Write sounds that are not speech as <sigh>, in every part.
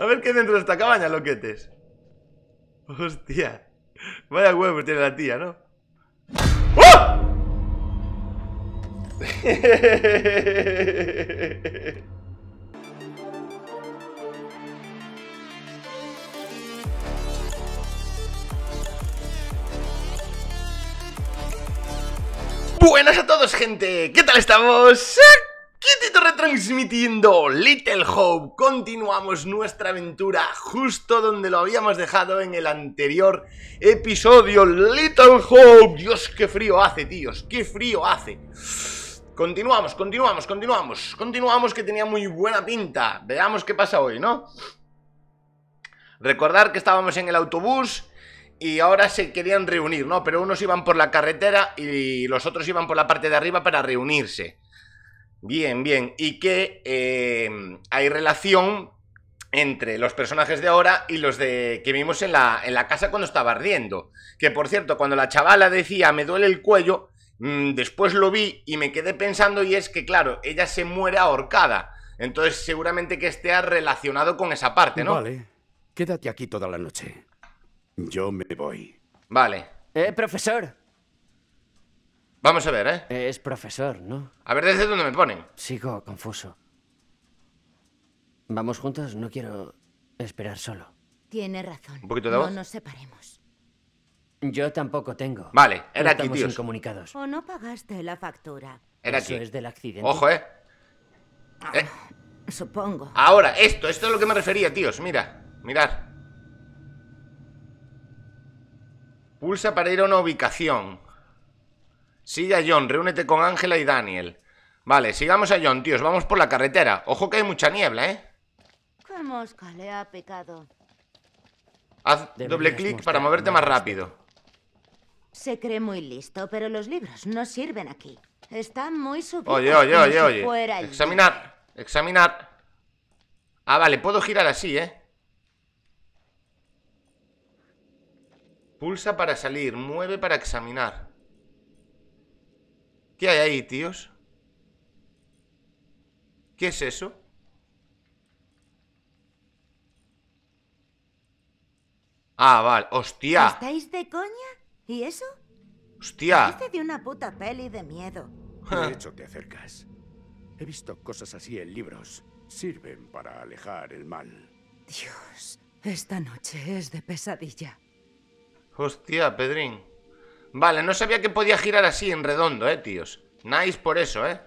A ver qué hay dentro de esta cabaña, loquetes. Hostia. Vaya huevo, tiene la tía, ¿no? ¡Oh! <laughs> Buenas a todos, gente. ¿Qué tal estamos? retransmitiendo Little Hope. Continuamos nuestra aventura justo donde lo habíamos dejado en el anterior episodio. Little Hope. Dios, qué frío hace, tíos. Qué frío hace. Continuamos, continuamos, continuamos. Continuamos que tenía muy buena pinta. Veamos qué pasa hoy, ¿no? Recordar que estábamos en el autobús y ahora se querían reunir, ¿no? Pero unos iban por la carretera y los otros iban por la parte de arriba para reunirse. Bien, bien. Y que em, hay relación entre los personajes de ahora y los de que vimos en la, en la casa cuando estaba ardiendo. Que por cierto, cuando la chavala decía me duele el cuello, mm, después lo vi y me quedé pensando y es que claro, ella se muere ahorcada. Entonces seguramente que esté relacionado con esa parte, ¿no? Vale. Quédate aquí toda la noche. Yo me voy. Vale. Eh, profesor, Vamos a ver, ¿eh? ¿eh? Es profesor, ¿no? A ver, ¿desde dónde me ponen? Sigo confuso. ¿Vamos juntos? No quiero esperar solo. Tiene razón. ¿Un poquito de voz? No nos separemos. Yo tampoco tengo. Vale, era aquí, tíos. incomunicados. O no pagaste la factura. Era Eso es del accidente. Ojo, ¿eh? Ah, ¿eh? Supongo. Ahora, esto, esto es lo que me refería, tíos. Mira, mirad. Pulsa para ir a una ubicación. Sigue a John, reúnete con Ángela y Daniel. Vale, sigamos a John, tíos. Vamos por la carretera. Ojo que hay mucha niebla, ¿eh? mosca le ha pecado Haz doble clic para moverte más rápido. Se cree muy listo, pero los libros no sirven aquí. Están muy Oye, oye, oye, oye. examinar, examinar. Ah, vale, puedo girar así, ¿eh? Pulsa para salir, mueve para examinar. ¿Qué hay ahí, tíos? ¿Qué es eso? Ah, vale. ¡Hostia! ¿Estáis de coña? ¿Y eso? ¡Hostia! Este de una puta peli de miedo. De hecho, te acercas. He visto cosas así en libros. Sirven para alejar el mal. Dios, esta noche es de pesadilla. Hostia, Pedrín. Vale, no sabía que podía girar así en redondo, eh, tíos Nice por eso, eh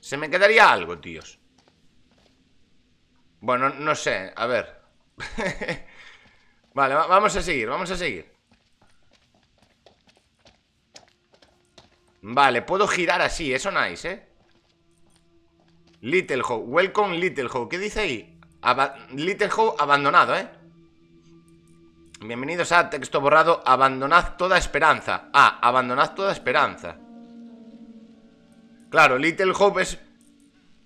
Se me quedaría algo, tíos Bueno, no sé, a ver <laughs> Vale, vamos a seguir, vamos a seguir Vale, puedo girar así, eso nice, eh Little Hope, welcome Little Hope ¿Qué dice ahí? Little Hope abandonado, eh Bienvenidos a texto borrado. Abandonad toda esperanza. Ah, abandonad toda esperanza. Claro, Little Hope es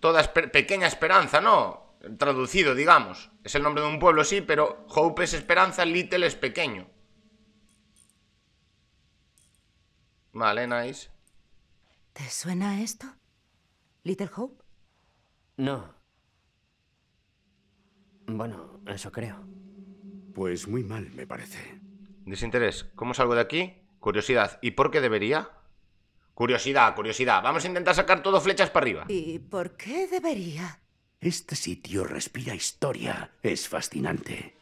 toda pequeña esperanza, ¿no? Traducido, digamos. Es el nombre de un pueblo, sí, pero Hope es esperanza, Little es pequeño. Vale, nice. ¿Te suena esto? ¿Little Hope? No. Bueno, eso creo. Pues muy mal, me parece. Desinterés. ¿Cómo salgo de aquí? Curiosidad. ¿Y por qué debería? Curiosidad, curiosidad. Vamos a intentar sacar todo flechas para arriba. ¿Y por qué debería? Este sitio respira historia. Es fascinante.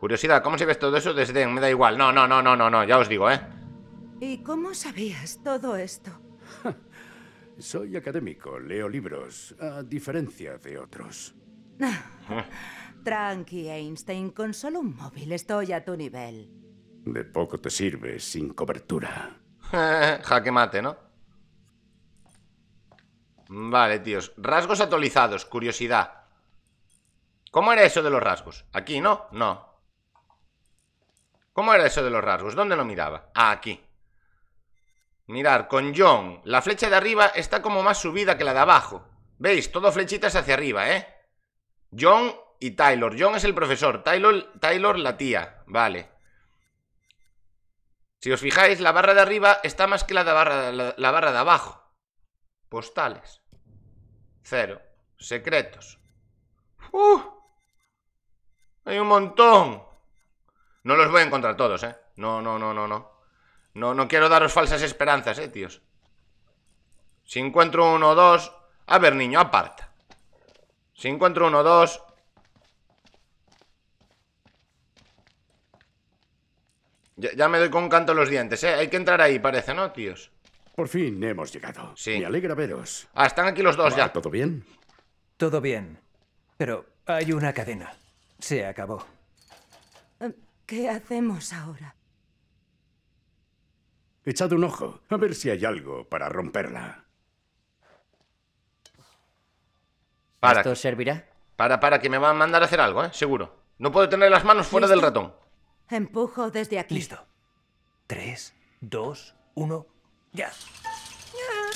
Curiosidad, ¿cómo se ve todo eso desde Me da igual. No, no, no, no, no, no, ya os digo, ¿eh? ¿Y cómo sabías todo esto? <laughs> Soy académico, leo libros, a diferencia de otros. Ah. <laughs> Eh. Tranqui, Einstein, con solo un móvil estoy a tu nivel. De poco te sirve sin cobertura. <laughs> Jaque mate, ¿no? Vale, tíos. Rasgos actualizados, curiosidad. ¿Cómo era eso de los rasgos? ¿Aquí, no? No. ¿Cómo era eso de los rasgos? ¿Dónde lo miraba? Ah, aquí. Mirar, con John, la flecha de arriba está como más subida que la de abajo. ¿Veis? Todo flechitas hacia arriba, ¿eh? John y Taylor. John es el profesor, Taylor, Taylor la tía, vale. Si os fijáis, la barra de arriba está más que la, barra, barra de abajo. Postales. Cero. Secretos. ¡Uh! Hay un montón. No los voy a encontrar todos, ¿eh? No, no, no, no, no. No, no quiero daros falsas esperanzas, ¿eh, tíos? Si encuentro uno dos... A ver, niño, aparta. Si encuentro uno dos, Ya, me doy con canto los dientes, ¿eh? Hay que entrar ahí, parece, ¿no, tíos? Por fin hemos llegado. Sí. Me alegra veros. Ah, están aquí los dos ah, ya. ¿Todo bien? Todo bien. Pero hay una cadena. Se acabó. Em, ¿Qué hacemos ahora? Echad un ojo, a ver si hay algo para romperla. Para. ¿Esto servirá? Para, para, que me van a mandar a hacer algo, ¿eh? Seguro. No puedo tener las manos fuera del ratón. Empujo desde aquí. Listo. Tres, dos, uno, ya.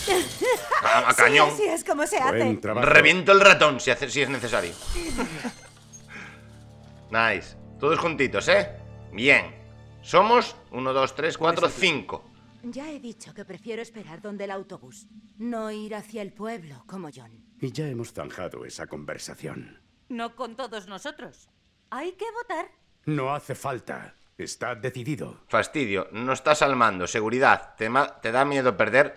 cañón! <laughs> Ah, cañón! Así es como se hace. Reviento el ratón si, si es necesario. nice. Todos juntitos, ¿eh? Bien. Somos uno, dos, tres, cuatro, pues cinco. Ya he dicho que prefiero esperar donde el autobús, no ir hacia el pueblo como John. Y ya hemos zanjado esa conversación. No con todos nosotros. Hay que votar. No hace falta. Está decidido. Fastidio, no estás al Seguridad, te, da miedo perder.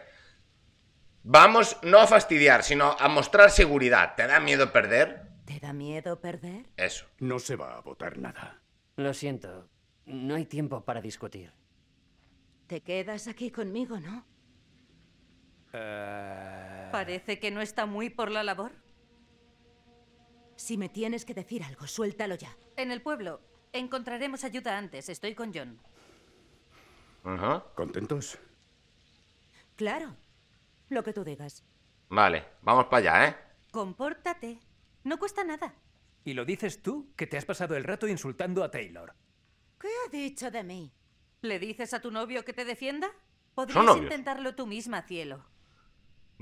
Vamos no a fastidiar, sino a mostrar seguridad. ¿Te da miedo perder? ¿Te da miedo perder? Eso. No se va a votar nada. Lo siento, no hay tiempo para discutir. Te quedas aquí conmigo, ¿no? Eh. Parece que no está muy por la labor. Si me tienes que decir algo, suéltalo ya. En el pueblo Encontraremos ayuda antes. Estoy con John. Ajá. ¿Contentos? Claro. Lo que tú digas. Vale, vamos para allá, ¿eh? Compórtate. No cuesta nada. Y lo dices tú, que te has pasado el rato insultando a Taylor. ¿Qué ha dicho de mí? ¿Le dices a tu novio que te defienda? Podrías intentarlo tú misma, cielo.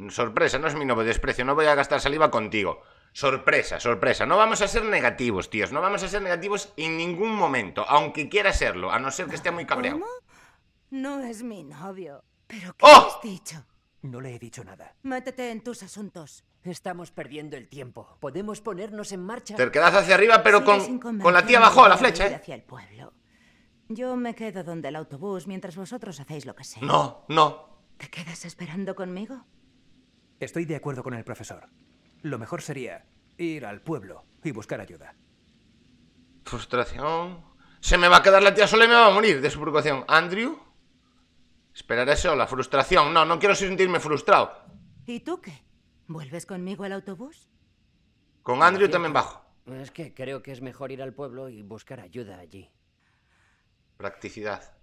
Sorpresa, no es mi novio desprecio. No voy a gastar saliva contigo. Sorpresa, sorpresa. No vamos a ser negativos, tíos. No vamos a ser negativos en ningún momento, aunque quiera serlo, a no ser que esté muy cabreado. No es mi novio. ¿Pero qué ¡Oh! has dicho? No le he dicho nada. Mátete en tus asuntos. Estamos perdiendo el tiempo. Podemos ponernos en marcha. Te quedas hacia arriba, pero con, con, la tía abajo a la flecha, ¿eh? Hacia el pueblo. Yo me quedo donde el autobús mientras vosotros hacéis lo que sea. No, no. ¿Te quedas esperando conmigo? Estoy de acuerdo con el profesor. Lo mejor sería ir al pueblo y buscar ayuda. Frustración. Se me va a quedar la tía sola y me va a morir de su preocupación. Andrew. Esperar eso, la Frustración. No, no quiero sentirme frustrado. ¿Y tú qué? ¿Vuelves conmigo al autobús? Con Andrew también bajo. Pues es que creo que es mejor ir al pueblo y buscar ayuda allí. Practicidad.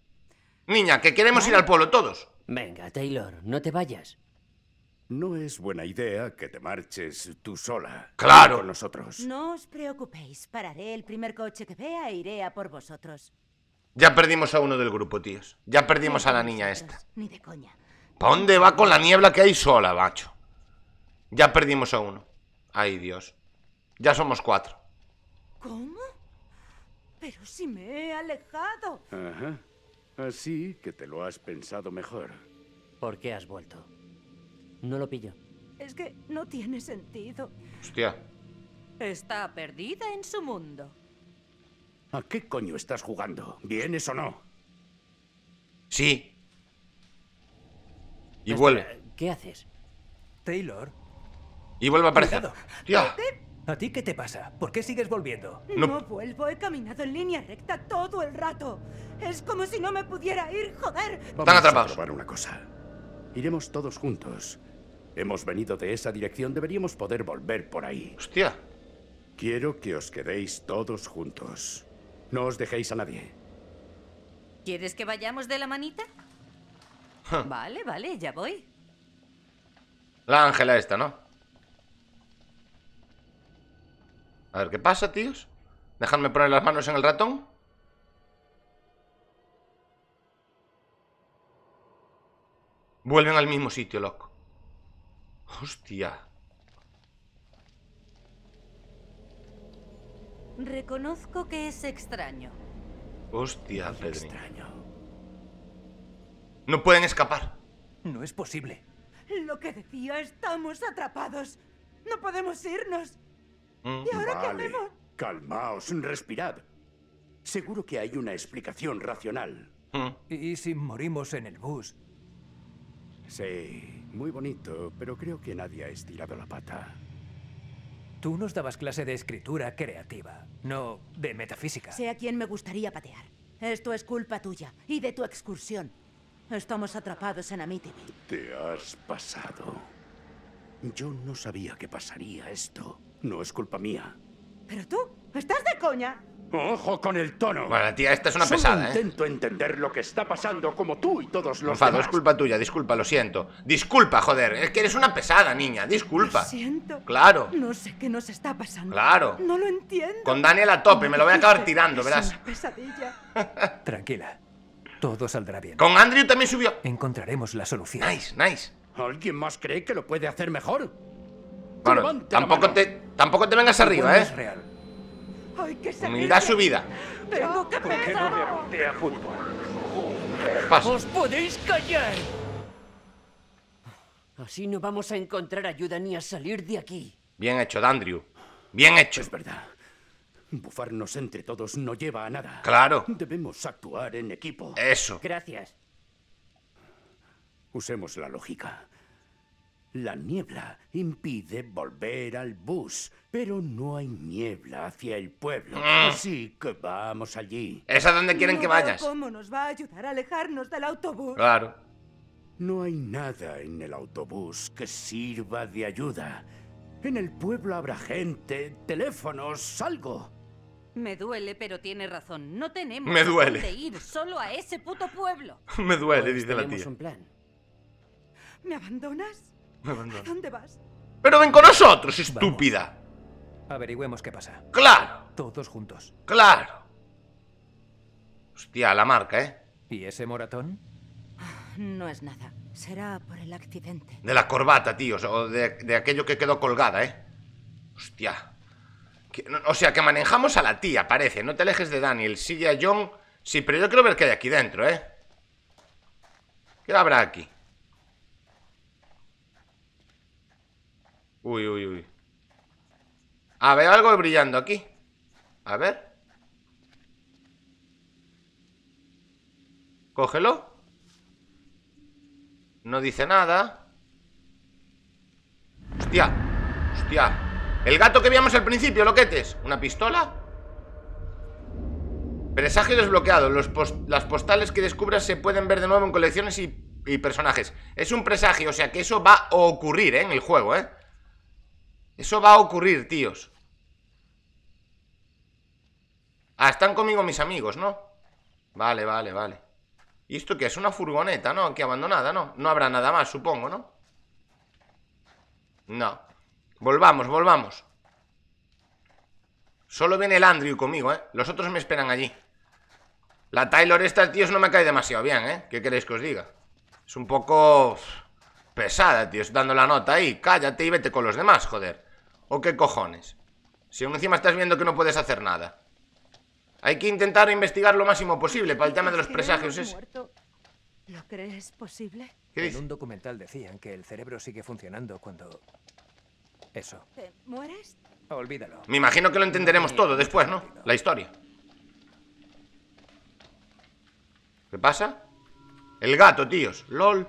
Niña, que queremos ir al pueblo todos. Venga, Taylor, no te vayas. No es buena idea que te marches tú sola. ¡Claro! nosotros. No os preocupéis. Pararé el primer coche que vea e iré a por vosotros. Ya perdimos a uno del grupo, tíos. Ya perdimos a la niña esta. Ni de coña. ¿Para dónde va con la niebla que hay sola, bacho? Ya perdimos a uno. Ay, Dios. Ya somos cuatro. ¿Cómo? Pero si me he alejado. Ajá. Así que te lo has pensado mejor. ¿Por qué has vuelto? No lo pillo. Es que no tiene sentido. Hostia. Está perdida en su mundo. ¿A qué coño estás jugando? ¿Vienes o no? Sí. Y vuelve. ¿Qué haces? Taylor. Y vuelve a aparecer. ¿A ti qué te pasa? ¿Por qué sigues volviendo? No. vuelvo, he caminado en línea recta todo el rato. Es como si no me pudiera ir, joder. Vamos Están a probar una cosa. Iremos todos juntos Hemos venido de esa dirección, deberíamos poder volver por ahí. Hostia. Quiero que os quedéis todos juntos. No os dejéis a nadie. ¿Quieres que vayamos de la manita? vale, vale, ya voy. La Ángela esta, ¿no? A ver, ¿qué pasa, tíos? Dejadme poner las manos en el ratón. Vuelven al mismo sitio, loco. Hostia. Reconozco que es extraño. Hostia, Extraño. No pueden escapar. No es posible. Lo que decía, estamos atrapados. No podemos irnos. Mm, ¿Y ahora qué hacemos? Calmaos, respirad. Seguro que hay una explicación racional. Mm. ¿Y si morimos en el bus? Sí, muy bonito, pero creo que nadie ha estirado la pata. Tú nos dabas clase de escritura creativa, no de metafísica. Sé a quién me gustaría patear. Esto es culpa tuya y de tu excursión. Estamos atrapados en Amityville. Te has pasado. Yo no sabía que pasaría esto. No es culpa mía. ¿Pero tú? ¿Estás de coña? Ojo con el tono. Bueno, tía, esta es una Solo pesada, ¿eh? intento entender lo que está pasando como tú y todos los Enfado, demás. es culpa tuya, disculpa, lo siento. Disculpa, joder, es que eres una pesada, niña, disculpa. Lo siento. Claro. No sé qué nos está pasando. Claro. No lo entiendo. Con Daniel a tope, me lo voy a acabar tirando, es verás. Una pesadilla. <laughs> Tranquila. Todo saldrá bien. Con Andrew también subió. Encontraremos la solución. Nice, nice. ¿Alguien más cree que lo puede hacer mejor? Bueno, tampoco te, tampoco te vengas arriba, ¿eh? Es real. Hay que su vida. Pero que qué no me a fútbol? Paso. ¡Os podéis callar! Así no vamos a encontrar ayuda ni a salir de aquí. Bien hecho, Dandrew. Bien hecho. Es verdad. Bufarnos entre todos no lleva a nada. Claro. Debemos actuar en equipo. Eso. Gracias. Usemos la lógica. La niebla impide volver al bus, pero no hay niebla hacia el pueblo, ah. así que vamos allí. ¿Es a donde quieren que vayas? ¿Cómo nos va a ayudar a alejarnos del autobús? Claro. No hay nada en el autobús que sirva de ayuda. En el pueblo habrá gente, teléfonos, algo. Me duele, pero tiene razón. No tenemos Me duele. que ir solo a ese puto pueblo. <laughs> Me duele, pues dice la tía. Un plan. ¿Me abandonas? Pero ven con nosotros, estúpida. Averigüemos qué pasa. ¡Claro! Todos juntos. ¡Claro! Hostia, la marca, ¿eh? ¿Y ese moratón? No es nada. Será por el accidente. De la corbata, tío. O de, aquello que quedó colgada, ¿eh? Hostia. o sea, que manejamos a la tía, parece. No te alejes de Daniel. Sigue a John. Sí, pero yo quiero ver qué hay aquí dentro, ¿eh? ¿Qué habrá aquí? Uy, uy, uy. A veo algo brillando aquí. A ver. Cógelo. No dice nada. Hostia. Hostia. El gato que veíamos al principio, loquetes. ¿Una pistola? Presagio desbloqueado. las postales que descubras se pueden ver de nuevo en colecciones y, personajes. Es un presagio, o sea que eso va a ocurrir ¿eh? en el juego, ¿eh? Eso va a ocurrir, tíos. Ah, están conmigo mis amigos, ¿no? Vale, vale, vale. ¿Y esto qué es? Una furgoneta, ¿no? Aquí abandonada, ¿no? No habrá nada más, supongo, ¿no? No. Volvamos, volvamos. Solo viene el Andrew conmigo, ¿eh? Los otros me esperan allí. La Taylor esta, tíos, no me cae demasiado bien, ¿eh? ¿Qué queréis que os diga? Es un poco pesada, tíos, dando la nota ahí. Cállate y vete con los demás, joder. ¿O qué cojones? Si aún encima estás viendo que no puedes hacer nada. Hay que intentar investigar lo máximo posible para el tema de los presagios. ¿es? ¿Lo crees posible? en un documental decían que el cerebro sigue funcionando cuando... Eso. mueres? Ah, olvídalo. Me imagino que lo entenderemos todo después, ¿no? La historia. ¿Qué pasa? El gato, tíos. LOL.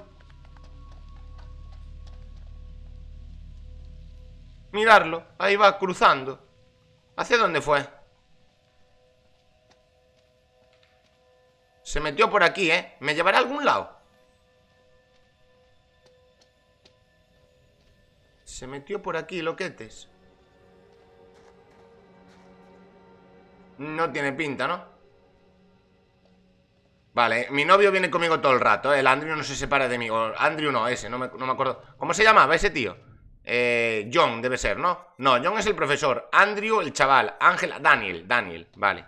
Mirarlo, ahí va cruzando. ¿Hacia dónde fue? Se metió por aquí, ¿eh? ¿Me llevará a algún lado? Se metió por aquí, loquetes. No tiene pinta, ¿no? Vale, mi novio viene conmigo todo el rato. ¿eh? El Andrew no se separa de mí. Andrew no, ese, no me, no me acuerdo. ¿Cómo se llamaba ese tío? Eh, John debe ser, ¿no? No, John es el profesor. Andrew, el chaval. Ángela, Daniel, Daniel, vale.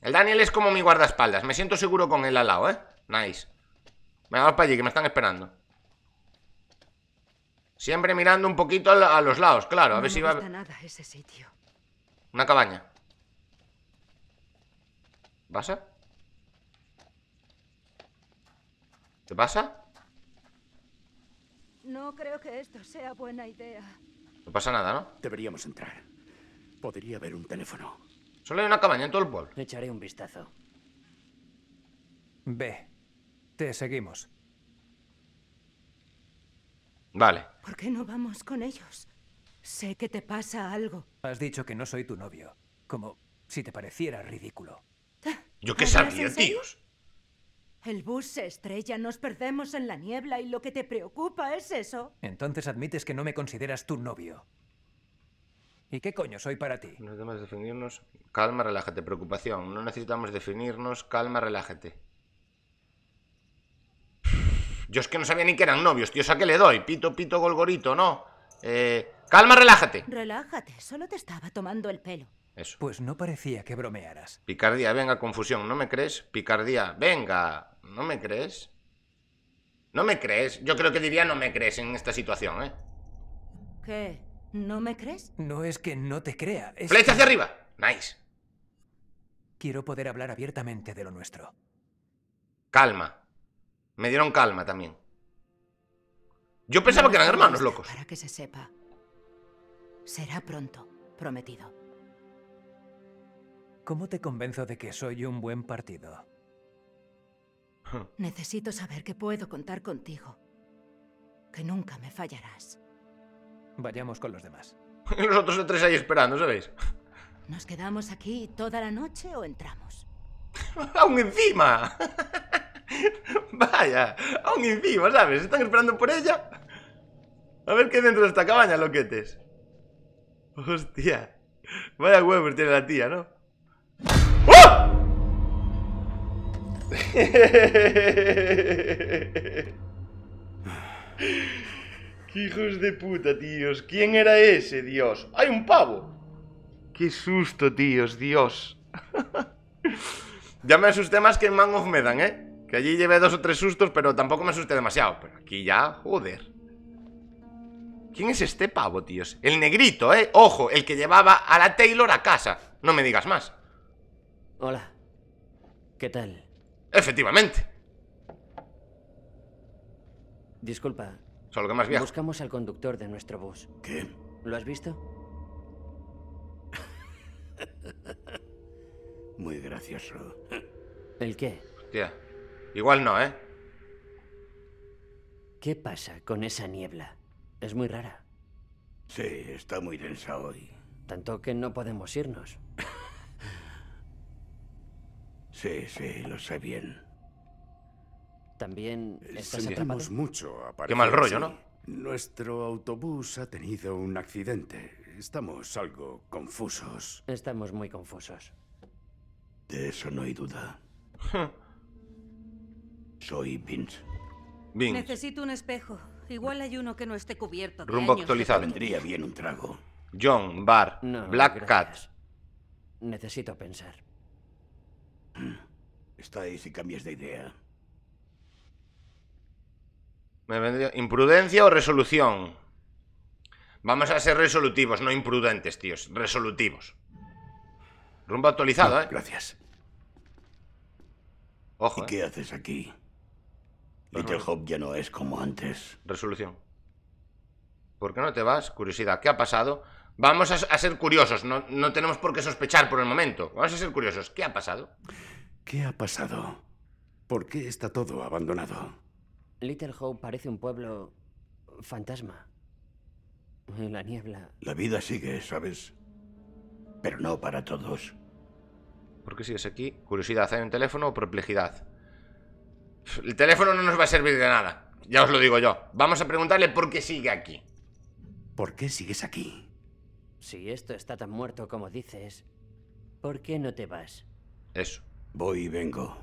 El Daniel es como mi guardaespaldas. Me siento seguro con él al lado, ¿eh? Nice. Me vamos para allí, que me están esperando. Siempre mirando un poquito a los lados, claro. A ver si va. Nada ese sitio. Una cabaña. ¿Pasa? ¿Te pasa? No creo que esto sea buena idea. No pasa nada, ¿no? Deberíamos entrar. Podría haber un teléfono. Solo hay una cabaña en todo el pueblo. Echaré un vistazo. Ve. Te seguimos. Vale. ¿Por qué no vamos con ellos? Sé que te pasa algo. Has dicho que no soy tu novio. Como si te pareciera ridículo. Ah, ¿Yo qué sabía, tíos? El bus se estrella, nos perdemos en la niebla y lo que te preocupa es eso. Entonces admites que no me consideras tu novio. ¿Y qué coño soy para ti? No debemos definirnos. Calma, relájate, preocupación. No necesitamos definirnos. Calma, relájate. Yo es que no sabía ni que eran novios, tío. ¿A qué le doy? Pito, pito, golgorito, no. Eh, calma, relájate. Relájate, solo te estaba tomando el pelo. Eso. Pues no parecía que bromearas. Picardía, venga, confusión, ¿no me crees? Picardía, venga, ¿No me crees? ¿No me crees? Yo creo que diría no me crees en esta situación, ¿eh? ¿Qué? ¿No me crees? No es que no te crea. ¡Flecha hacia arriba! Nice. Quiero poder hablar abiertamente de lo nuestro. Calma. Me dieron calma también. Yo pensaba que eran hermanos locos. Para que se sepa. Será pronto, prometido. ¿Cómo te convenzo de que soy un buen partido? <laughs> Necesito saber que puedo contar contigo. Que nunca me fallarás. Vayamos con los demás. <laughs> los otros tres ahí esperando, ¿sabéis? ¿Nos quedamos aquí toda la noche o entramos? <laughs> ¡Aún encima! Vaya, aún encima, ¿sabes? Están esperando por ella. A ver qué dentro de esta cabaña, loquetes. Hostia. Vaya huevos tiene la tía, ¿no? <laughs> ¡Qué hijos de puta, tíos. ¿Quién era ese, Dios? ¡Hay un pavo! ¡Qué susto, tíos! ¡Dios! <laughs> ya me asusté más que en Man of Medan, ¿eh? Que allí llevé dos o tres sustos, pero tampoco me asusté demasiado. Pero aquí ya, joder. ¿Quién es este pavo, tíos? El negrito, ¿eh? Ojo, el que llevaba a la Taylor a casa. No me digas más. Hola. ¿Qué tal? Efectivamente. Disculpa. Solo que más bien Buscamos al conductor de nuestro bus. ¿Qué? ¿Lo has visto? Muy gracioso. ¿El qué? Hostia. Igual no, ¿eh? ¿Qué pasa con esa niebla? Es muy rara. Sí, está muy densa hoy. Tanto que no podemos irnos. Sí, sí, lo sé bien. También mucho Qué mal rollo, ¿no? Nuestro autobús ha tenido un accidente. Estamos algo confusos. Estamos muy confusos. De eso no hay duda. Soy Vince. Vince. Necesito un espejo. Igual hay uno que no esté cubierto. Rumbo actualizado. Vendría bien un trago. John, Bar, Black Cat. Necesito pensar. <clears throat> Está ahí si cambias de idea. Me vendría imprudencia o resolución. Vamos a ser resolutivos, no imprudentes, tíos. Resolutivos. Rumbo actualizado, ¿eh? Gracias. Ojo. ¿Y ¿eh? qué haces aquí? Pues Little Hope ya no es como antes. Resolución. ¿Por qué no te vas? Curiosidad, ¿qué ha pasado? Vamos a, ser curiosos, no, tenemos por qué sospechar por el momento. Vamos a ser curiosos. ¿Qué ha pasado? ¿Qué ha pasado? ¿Por qué está todo abandonado? Little Hope parece un pueblo fantasma. En la niebla. La vida sigue, ¿sabes? Pero no para todos. ¿Por qué sigues aquí? ¿Curiosidad? ¿Hay un teléfono o perplejidad? El teléfono no nos va a servir de nada. Ya os lo digo yo. Vamos a preguntarle por qué sigue aquí. ¿Por qué sigues aquí? Si esto está tan muerto como dices, ¿por qué no te vas? Eso. Voy y vengo.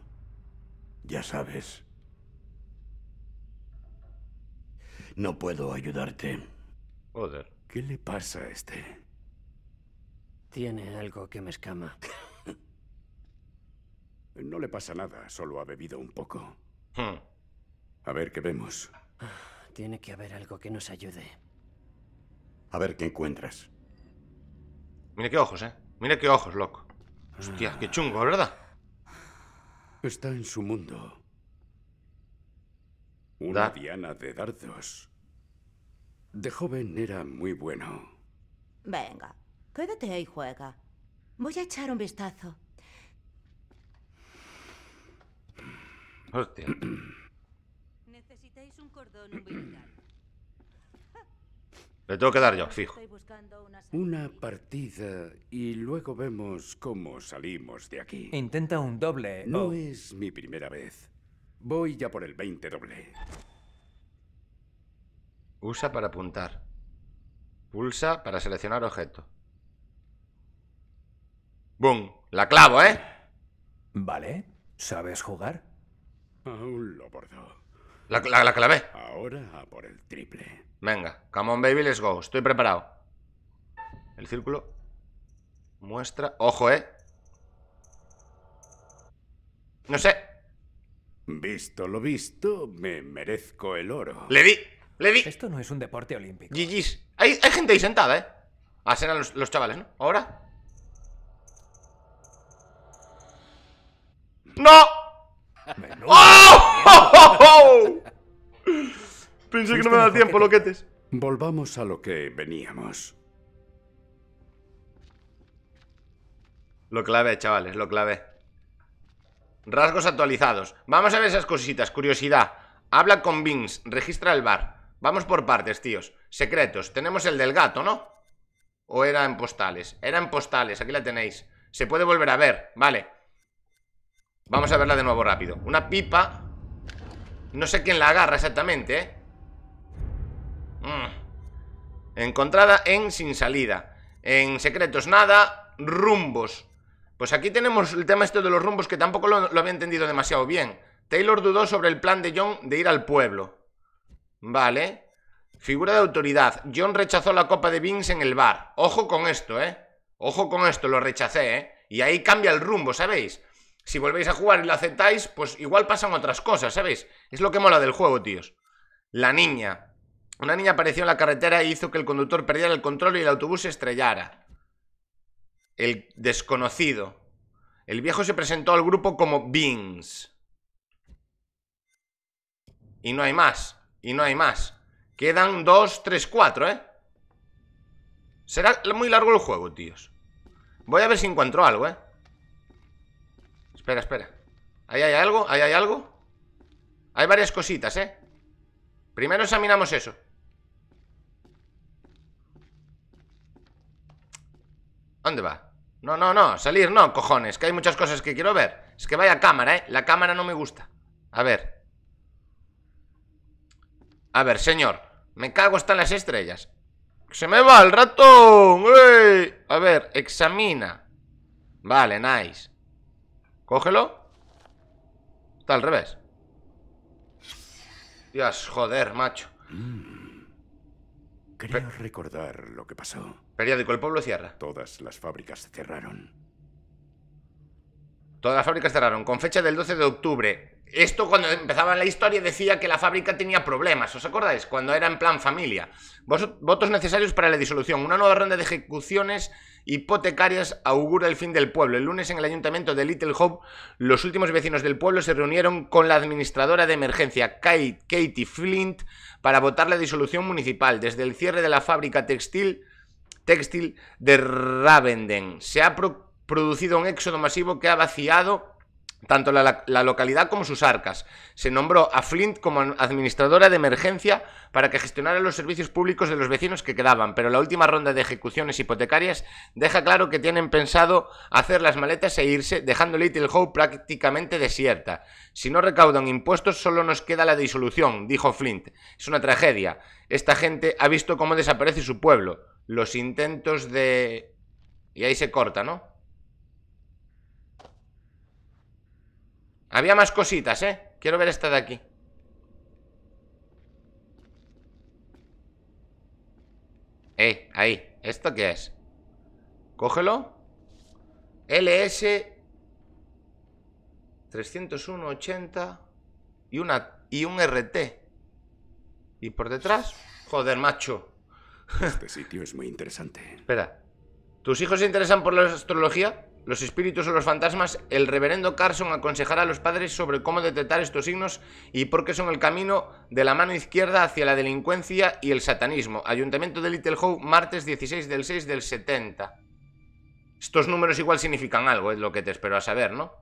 Ya sabes. No puedo ayudarte. Joder. ¿Qué le pasa a este? Tiene algo que me escama. <laughs> no le pasa nada, solo ha bebido un poco. Hmm. A ver qué vemos. Ah, tiene que haber algo que nos ayude. A ver qué encuentras. Mira qué ojos, ¿eh? Mira qué ojos, loco. Hostia, qué chungo, ¿verdad? Está en su mundo. Una diana de dardos. De joven era muy bueno. Venga, quédate y juega. Voy a echar un vistazo. Hostia. Necesitáis un cordón umbilical. Le tengo que dar yo, fijo. Una partida y luego vemos cómo salimos de aquí. Intenta un doble. No es mi primera vez. Voy ya por el 20 doble. Usa para apuntar. Pulsa para seleccionar objeto. ¡Bum! La clavo, ¿eh? Vale. ¿Sabes jugar? Aún lo bordo. La, la, la clavé. Ahora a por el triple. Venga, come on baby, let's go. Estoy preparado. El círculo. Muestra. Ojo, ¿eh? No sé. Visto lo visto, me merezco el oro. Le di, le di. Esto no es un deporte olímpico. GG's. Hay, gente ahí sentada, ¿eh? Ah, serán los, los chavales, ¿no? Ahora. ¡No! ¡Oh! <laughs> Pensé que no me daba tiempo, loquetes. Volvamos a lo que veníamos. Lo clave, chavales, lo clave. Rasgos actualizados. Vamos a ver esas cositas. Curiosidad. Habla con Vince. Registra el bar. Vamos por partes, tíos. Secretos. Tenemos el del gato, ¿no? ¿O era en postales? Era en postales. Aquí la tenéis. Se puede volver a ver. Vale. Vamos a verla de nuevo rápido. Una pipa. No sé quién la agarra exactamente, ¿eh? Mm. Encontrada en Sin Salida. En Secretos Nada, Rumbos. Pues aquí tenemos el tema esto de los rumbos que tampoco lo, había entendido demasiado bien. Taylor dudó sobre el plan de John de ir al pueblo. Vale. Figura de autoridad. John rechazó la copa de Vince en el bar. Ojo con esto, ¿eh? Ojo con esto, lo rechacé, ¿eh? Y ahí cambia el rumbo, ¿sabéis? Si volvéis a jugar y lo aceptáis, pues igual pasan otras cosas, ¿sabéis? Es lo que mola del juego, tíos. La niña. Una niña apareció en la carretera e hizo que el conductor perdiera el control y el autobús se estrellara. El desconocido. El viejo se presentó al grupo como Beans. Y no hay más. Y no hay más. Quedan dos, tres, cuatro, ¿eh? Será muy largo el juego, tíos. Voy a ver si encuentro algo, ¿eh? Espera, espera. ¿Ahí hay algo? ¿Ahí hay algo? Hay varias cositas, ¿eh? Primero examinamos eso. ¿Dónde va? No, no, no, salir no, cojones, que hay muchas cosas que quiero ver. Es que vaya cámara, ¿eh? La cámara no me gusta. A ver. A ver, señor. Me cago están las estrellas. ¡Se me va el ratón! ¡Ey! A ver, examina. Vale, nice. Cógelo. Está al revés. Dios, joder, macho. Quería mm. recordar lo que pasó. Periódico El Pueblo cierra. Todas las fábricas cerraron. Todas las fábricas cerraron, con fecha del 12 de octubre. Esto cuando empezaba la historia decía que la fábrica tenía problemas, ¿os acordáis? Cuando era en plan familia. Votos necesarios para la disolución. Una nueva ronda de ejecuciones hipotecarias augura el fin del pueblo. El lunes en el ayuntamiento de Little Hope, los últimos vecinos del pueblo se reunieron con la administradora de emergencia, Kate, Katie Flint, para votar la disolución municipal. Desde el cierre de la fábrica textil textil de Ravenden. Se ha producido un éxodo masivo que ha vaciado tanto la, la, localidad como sus arcas. Se nombró a Flint como administradora de emergencia para que gestionara los servicios públicos de los vecinos que quedaban, pero la última ronda de ejecuciones hipotecarias deja claro que tienen pensado hacer las maletas e irse, dejando Little Hope prácticamente desierta. Si no recaudan impuestos, solo nos queda la disolución, dijo Flint. Es una tragedia. Esta gente ha visto cómo desaparece su pueblo los intentos de... Y ahí se corta, ¿no? Había más cositas, ¿eh? Quiero ver esta de aquí Eh, ahí ¿Esto qué es? Cógelo LS 301, 80 y, una, y un RT ¿Y por detrás? Joder, macho <laughs> Este sitio es muy interesante. Espera. ¿Tus hijos se interesan por la astrología? Los espíritus o los fantasmas, el reverendo Carson aconsejará a los padres sobre cómo detectar estos signos y por qué son el camino de la mano izquierda hacia la delincuencia y el satanismo. Ayuntamiento de Little Hope, martes 16 del 6 del 70. Estos números igual significan algo, es lo que te espero a saber, ¿no?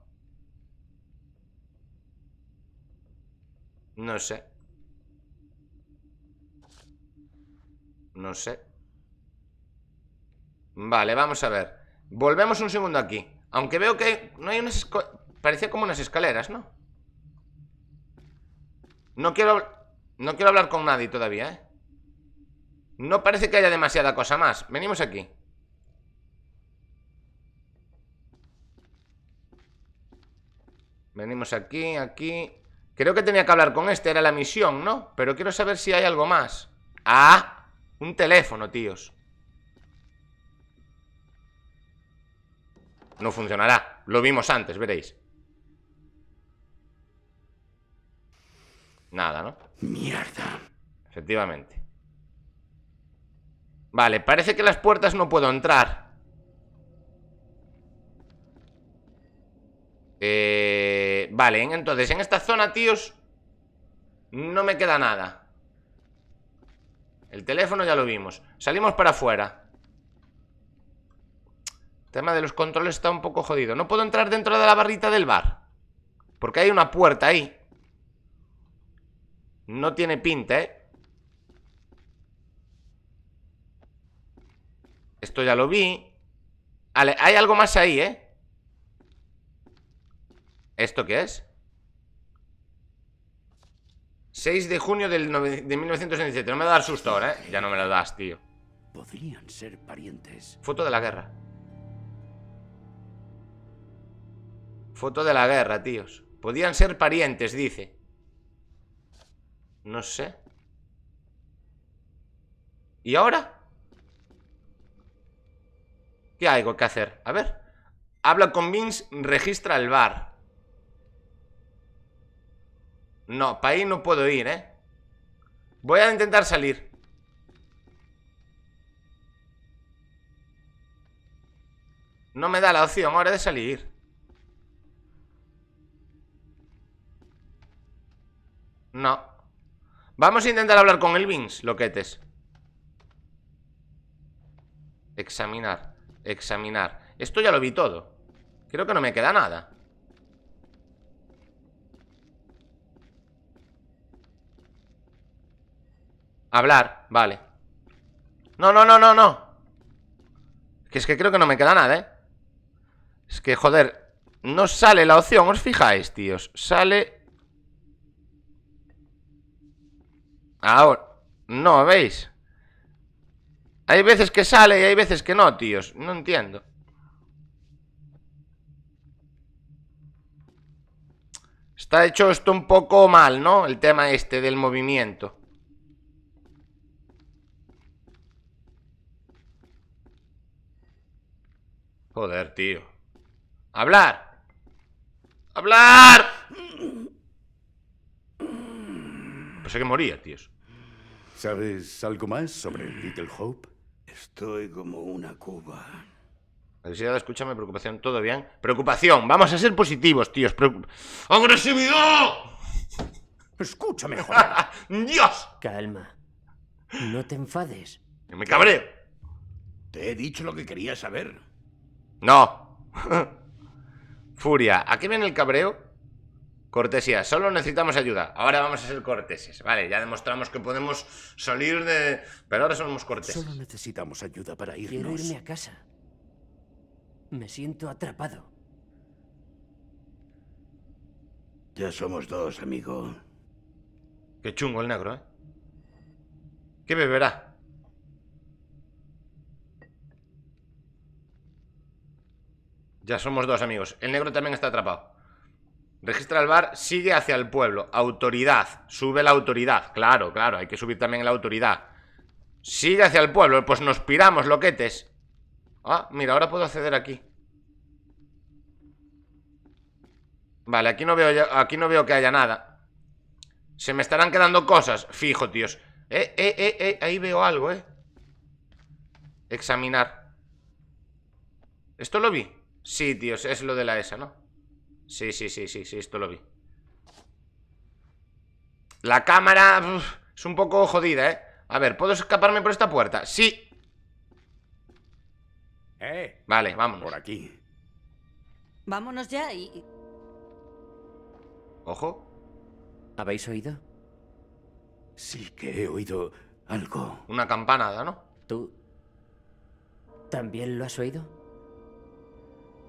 No sé. No sé. Vale, vamos a ver. Volvemos un segundo aquí. Aunque veo que no hay unas... Parecía como unas escaleras, ¿no? No quiero... No quiero hablar con nadie todavía, ¿eh? No parece que haya demasiada cosa más. Venimos aquí. Venimos aquí, aquí... Creo que tenía que hablar con este, era la misión, ¿no? Pero quiero saber si hay algo más. ¡Ah! Un teléfono, tíos No funcionará Lo vimos antes, veréis Nada, ¿no? Mierda Efectivamente Vale, parece que las puertas no puedo entrar eh, Vale, entonces en esta zona, tíos No me queda nada el teléfono ya lo vimos. Salimos para afuera. El tema de los controles está un poco jodido. No puedo entrar dentro de la barrita del bar. Porque hay una puerta ahí. No tiene pinta, ¿eh? Esto ya lo vi. Vale, hay algo más ahí, ¿eh? ¿Esto qué es? 6 de junio del de 1977. No me va a dar susto ahora, ¿eh? Ya no me lo das, tío. Podrían ser parientes. Foto de la guerra. Foto de la guerra, tíos. Podían ser parientes, dice. No sé. ¿Y ahora? ¿Qué hay que hacer? A ver. Habla con Vince, registra el bar. No, para ahí no puedo ir, ¿eh? Voy a intentar salir No me da la opción ahora de salir No Vamos a intentar hablar con el Elvins, loquetes Examinar, examinar Esto ya lo vi todo Creo que no me queda nada Hablar, vale No, no, no, no, no Que es que creo que no me queda nada, eh Es que, joder No sale la opción, os fijáis, tíos Sale Ahora No, ¿veis? Hay veces que sale y hay veces que no, tíos No entiendo Está hecho esto un poco mal, ¿no? El tema este del movimiento Joder, tío. ¡Hablar! ¡Hablar! Pensé que moría, tíos. ¿Sabes algo más sobre Little Hope? Estoy como una cuba. Necesidad escúchame, preocupación, todo bien. Preocupación, vamos a ser positivos, tíos. ¡Agresividad! Escúchame, joder. <laughs> ¡Dios! Calma. No te enfades. Me cabré. Te he dicho lo que quería saber. ¡No! <laughs> Furia. ¿A qué viene el cabreo? Cortesía. Solo necesitamos ayuda. Ahora vamos a ser corteses. Vale, ya demostramos que podemos salir de... Pero ahora somos corteses. Solo necesitamos ayuda para irnos. Quiero irme a casa. Me siento atrapado. Ya somos dos, amigo. Qué chungo el negro, ¿eh? ¿Qué beberá? Ya somos dos amigos. El negro también está atrapado. Registra el bar, sigue hacia el pueblo. Autoridad. Sube la autoridad. Claro, claro, hay que subir también la autoridad. Sigue hacia el pueblo. Pues nos piramos, loquetes. Ah, mira, ahora puedo acceder aquí. Vale, aquí no veo, aquí no veo que haya nada. Se me estarán quedando cosas. Fijo, tíos. Eh, eh, eh, eh. Ahí veo algo, eh. Examinar. Esto lo vi. Sí, tíos, es lo de la ESA, ¿no? Sí, sí, sí, sí, sí, esto lo vi. La cámara es un poco jodida, ¿eh? A ver, ¿puedo escaparme por esta puerta? Sí. Eh, vale, vámonos. Por aquí. Vámonos ya y... Ojo. ¿Habéis oído? Sí que he oído algo. Una campanada, ¿no? ¿Tú también lo has oído?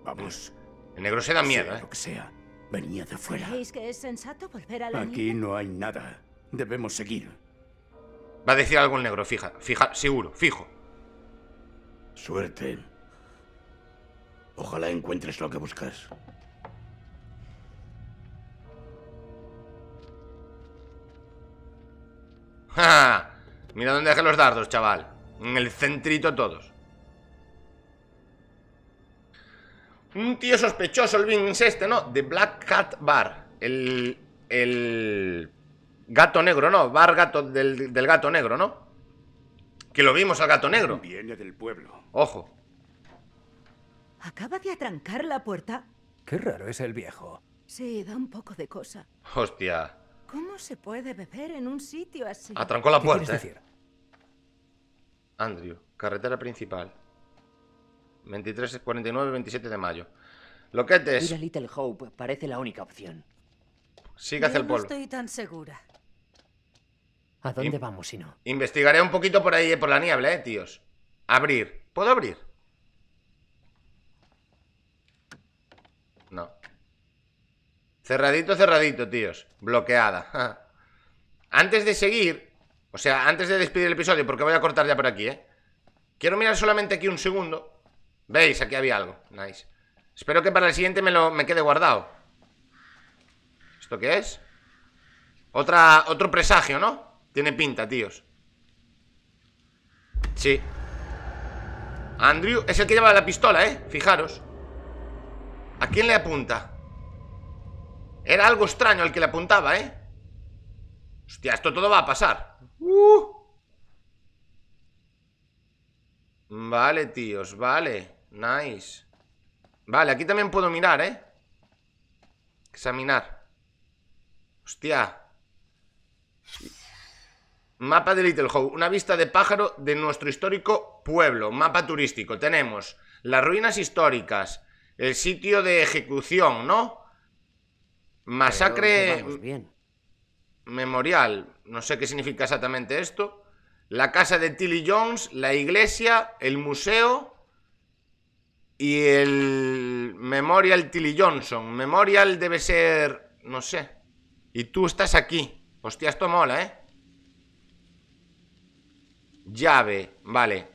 Vamos. El negro se da miedo, ¿eh? Lo que sea, venía de fuera. Aquí no hay nada. Debemos seguir. Va a decir algo el negro, fija, fija, seguro, fijo. Suerte. Ojalá encuentres lo que buscas. ¡Ja! Mira dónde dejé los dardos, chaval. En el centrito todos. Un tío sospechoso, el Vince este, ¿no? The Black Cat Bar. El. El. Gato negro, ¿no? Bar gato del, del gato negro, ¿no? Que lo vimos al gato negro. Viene del pueblo. Ojo. ¿Acaba de atrancar la puerta? Qué raro es el viejo. Sí, da un poco de cosa. Hostia. ¿Cómo se puede beber en un sitio así? Atrancó la puerta. ¿eh? decir? Andrew, carretera principal. 23, 49 27 de mayo. lo que a Little Hope pues, parece la única opción. Sigue hacia el pueblo. No estoy tan segura. ¿A dónde vamos si no? Investigaré un poquito por ahí, eh, por la niebla, eh, tíos. Abrir. ¿Puedo abrir? No. Cerradito, cerradito, tíos. Bloqueada. <laughs> antes de seguir, o sea, antes de despedir el episodio, porque voy a cortar ya por aquí, ¿eh? Quiero mirar solamente aquí un segundo ¿Veis? Aquí había algo. Nice. Espero que para el siguiente me, lo, me quede guardado. ¿Esto qué es? Otra, otro presagio, ¿no? Tiene pinta, tíos. Sí. Andrew es el que lleva la pistola, ¿eh? Fijaros. ¿A quién le apunta? Era algo extraño el que le apuntaba, ¿eh? Hostia, esto todo va a pasar. Uh. Vale, tíos, vale. Nice Vale, aquí también puedo mirar, ¿eh? Examinar Hostia Mapa de Little Hope Una vista de pájaro de nuestro histórico pueblo Mapa turístico Tenemos las ruinas históricas El sitio de ejecución, ¿no? Masacre Memorial No sé qué significa exactamente esto La casa de Tilly Jones La iglesia El museo y el Memorial Tilly Johnson. Memorial debe ser, no sé. Y tú estás aquí. Hostia, esto mola, ¿eh? Llave, vale.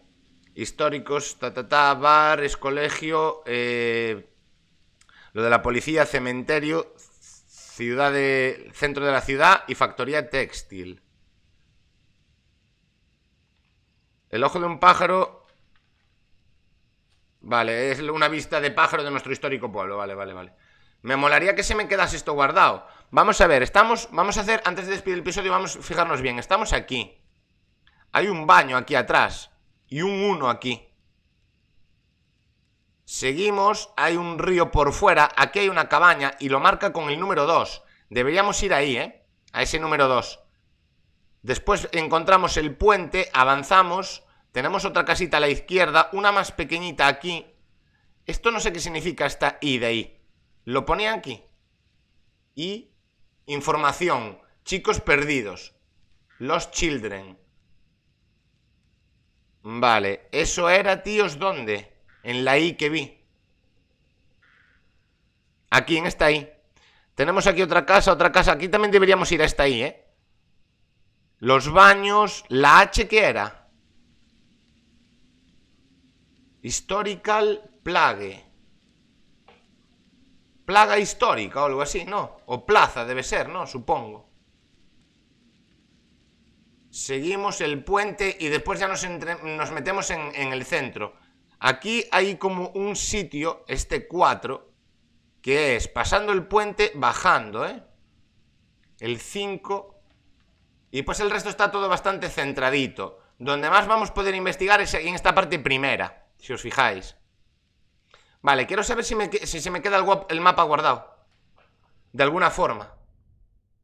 Históricos, ta, ta, ta bares, colegio, eh, lo de la policía, cementerio, ciudad de, centro de la ciudad y factoría textil. El ojo de un pájaro Vale, es una vista de pájaro de nuestro histórico pueblo. Vale, vale, vale. Me molaría que se me quedase esto guardado. Vamos a ver, estamos... Vamos a hacer... Antes de despedir el episodio, vamos a fijarnos bien. Estamos aquí. Hay un baño aquí atrás. Y un 1 aquí. Seguimos, hay un río por fuera, aquí hay una cabaña y lo marca con el número 2. Deberíamos ir ahí, ¿eh? A ese número 2. Después encontramos el puente, avanzamos tenemos otra casita a la izquierda, una más pequeñita aquí. Esto no sé qué significa esta I de ahí. Lo ponían aquí. y información, chicos perdidos, los children. Vale, eso era, tíos, ¿dónde? En la I que vi. Aquí, en esta I. Tenemos aquí otra casa, otra casa. Aquí también deberíamos ir a esta I, ¿eh? Los baños, la H que era. Historical Plague. Plaga histórica o algo así, ¿no? O plaza debe ser, ¿no? Supongo. Seguimos el puente y después ya nos, metemos en, el centro. Aquí hay como un sitio, este 4, que es pasando el puente, bajando, ¿eh? El 5. Y pues el resto está todo bastante centradito. Donde más vamos a poder investigar es en esta parte primera. Si os fijáis. Vale, quiero saber si, me, se me queda el, mapa guardado. De alguna forma.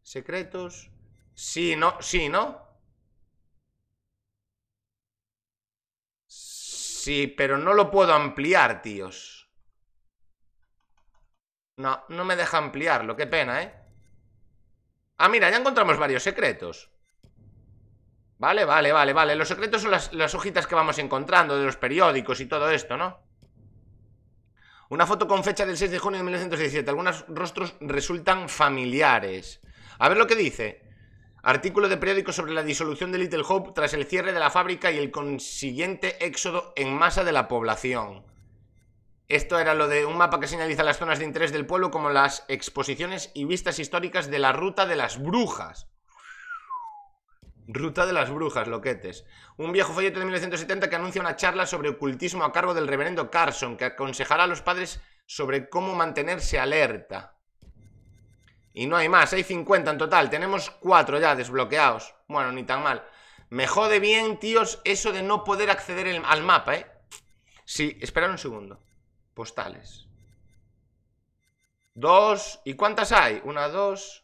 Secretos. Sí, no, sí, ¿no? Sí, pero no lo puedo ampliar, tíos. No, no me deja ampliarlo, qué pena, ¿eh? Ah, mira, ya encontramos varios secretos. Vale, vale, vale, vale. Los secretos son las, hojitas que vamos encontrando de los periódicos y todo esto, ¿no? Una foto con fecha del 6 de junio de 1917. Algunos rostros resultan familiares. A ver lo que dice. Artículo de periódico sobre la disolución de Little Hope tras el cierre de la fábrica y el consiguiente éxodo en masa de la población. Esto era lo de un mapa que señaliza las zonas de interés del pueblo como las exposiciones y vistas históricas de la ruta de las brujas. Ruta de las Brujas, loquetes. Un viejo folleto de 1970 que anuncia una charla sobre ocultismo a cargo del reverendo Carson, que aconsejará a los padres sobre cómo mantenerse alerta. Y no hay más, hay 50 en total, tenemos 4 ya desbloqueados. Bueno, ni tan mal. Me jode bien, tíos, eso de no poder acceder al mapa, ¿eh? Sí, esperad un segundo. Postales. Dos. ¿Y cuántas hay? Una, dos...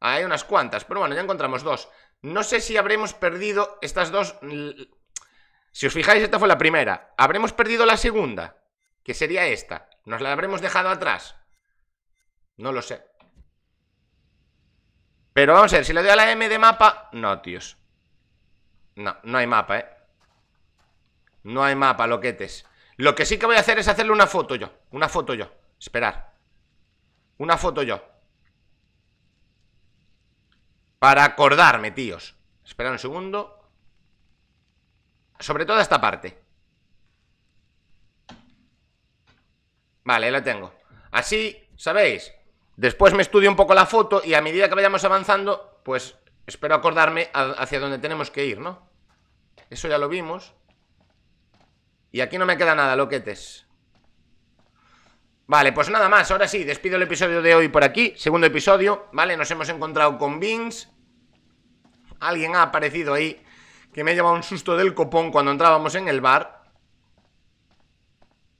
Ah, hay unas cuantas, pero bueno, ya encontramos dos. No sé si habremos perdido estas dos... Si os fijáis, esta fue la primera. Habremos perdido la segunda, que sería esta. ¿Nos la habremos dejado atrás? No lo sé. Pero vamos a ver, si le doy a la M de mapa... No, tíos. No, no hay mapa, ¿eh? No hay mapa, loquetes. Lo que sí que voy a hacer es hacerle una foto yo. Una foto yo. Esperar. Una foto yo. Para acordarme, tíos. Esperad un segundo. Sobre toda esta parte. Vale, la tengo. Así, ¿sabéis? Después me estudio un poco la foto y a medida que vayamos avanzando, pues espero acordarme hacia dónde tenemos que ir, ¿no? Eso ya lo vimos. Y aquí no me queda nada, loquetes. Vale, pues nada más, ahora sí, despido el episodio de hoy por aquí, segundo episodio, ¿vale? Nos hemos encontrado con Vince. Alguien ha aparecido ahí que me ha llevado un susto del copón cuando entrábamos en el bar.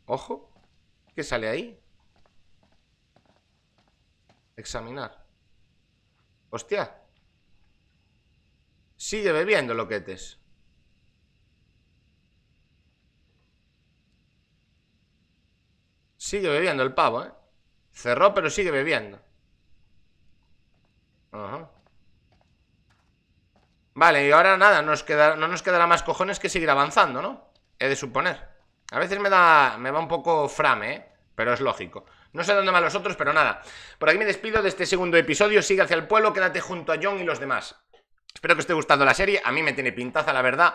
Ojo, ¿qué sale ahí? Examinar. Hostia. Sigue bebiendo, loquetes. Sigue bebiendo el pavo, ¿eh? Cerró, pero sigue bebiendo. Ajá. Vale, y ahora nada, nos queda, no nos quedará más cojones que seguir avanzando, ¿no? He de suponer. A veces me da, me va un poco frame, ¿eh? Pero es lógico. No sé dónde van los otros, pero nada. Por aquí me despido de este segundo episodio. Sigue hacia el pueblo, quédate junto a John y los demás. Espero que os esté gustando la serie. A mí me tiene pintaza, la verdad.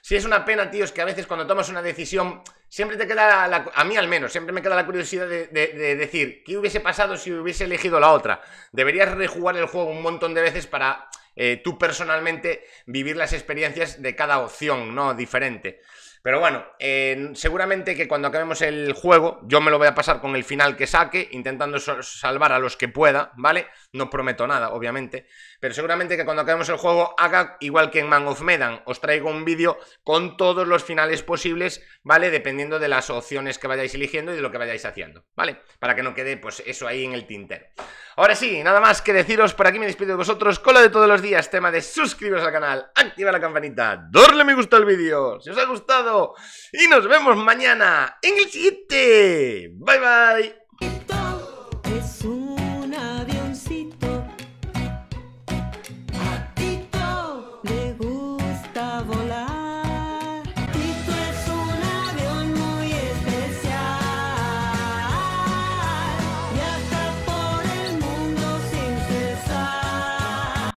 Si sí, es una pena, tíos, que a veces cuando tomas una decisión siempre te queda, a mí al menos, siempre me queda la curiosidad de, decir, ¿qué hubiese pasado si hubiese elegido la otra? Deberías rejugar el juego un montón de veces para eh, tú personalmente vivir las experiencias de cada opción, ¿no? Diferente. Pero bueno, seguramente que cuando acabemos el juego, yo me lo voy a pasar con el final que saque, intentando salvar a los que pueda, ¿vale? No prometo nada, obviamente. Pero seguramente que cuando acabemos el juego, haga igual que en Man of Medan. Os traigo un vídeo con todos los finales posibles, ¿vale? Dependiendo de las opciones que vayáis eligiendo y de lo que vayáis haciendo, ¿vale? Para que no quede, pues, eso ahí en el tintero. Ahora sí, nada más que deciros, por aquí me despido de vosotros con de todos los días, tema de suscribiros al canal, activa la campanita, darle me gusta al vídeo, si os ha gustado, y nos vemos mañana en el siguiente. Bye bye.